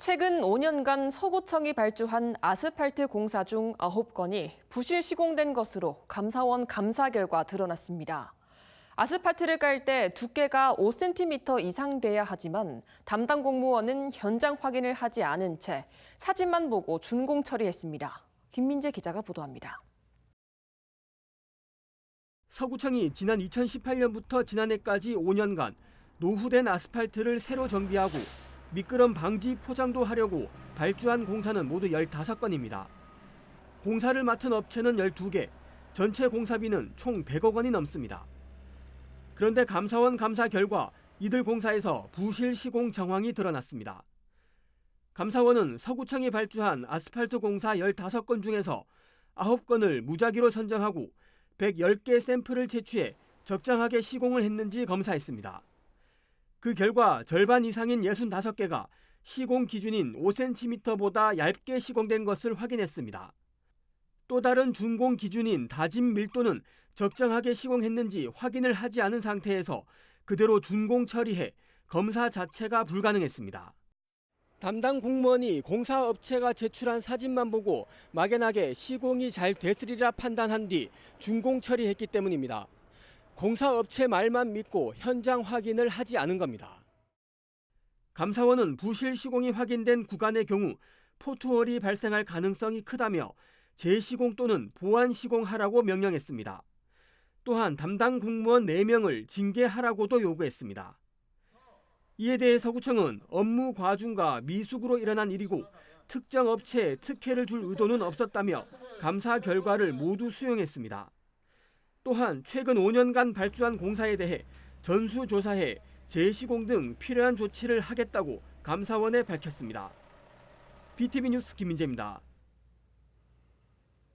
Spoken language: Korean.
최근 5년간 서구청이 발주한 아스팔트 공사 중 9건이 부실 시공된 것으로 감사원 감사 결과 드러났습니다. 아스팔트를 깔 때 두께가 5cm 이상 돼야 하지만 담당 공무원은 현장 확인을 하지 않은 채 사진만 보고 준공 처리했습니다. 김민재 기자가 보도합니다. 서구청이 지난 2018년부터 지난해까지 5년간 노후된 아스팔트를 새로 정비하고 미끄럼 방지 포장도 하려고 발주한 공사는 모두 15건입니다. 공사를 맡은 업체는 12개, 전체 공사비는 총 100억 원이 넘습니다. 그런데 감사원 감사 결과 이들 공사에서 부실 시공 정황이 드러났습니다. 감사원은 서구청이 발주한 아스팔트 공사 15건 중에서 9건을 무작위로 선정하고 110개 샘플을 채취해 적정하게 시공을 했는지 검사했습니다. 그 결과 절반 이상인 65개가 시공 기준인 5cm보다 얇게 시공된 것을 확인했습니다. 또 다른 준공 기준인 다짐 밀도는 적정하게 시공했는지 확인을 하지 않은 상태에서 그대로 준공 처리해 검사 자체가 불가능했습니다. 담당 공무원이 공사업체가 제출한 사진만 보고 막연하게 시공이 잘 됐으리라 판단한 뒤 준공 처리했기 때문입니다. 공사업체 말만 믿고 현장 확인을 하지 않은 겁니다. 감사원은 부실 시공이 확인된 구간의 경우 포트홀이 발생할 가능성이 크다며 재시공 또는 보완 시공하라고 명령했습니다. 또한 담당 공무원 4명을 징계하라고도 요구했습니다. 이에 대해 서구청은 업무 과중과 미숙으로 일어난 일이고 특정 업체에 특혜를 줄 의도는 없었다며 감사 결과를 모두 수용했습니다. 또한 최근 5년간 발주한 공사에 대해 전수조사해 재시공 등 필요한 조치를 하겠다고 감사원에 밝혔습니다. BTV 뉴스 김민재입니다.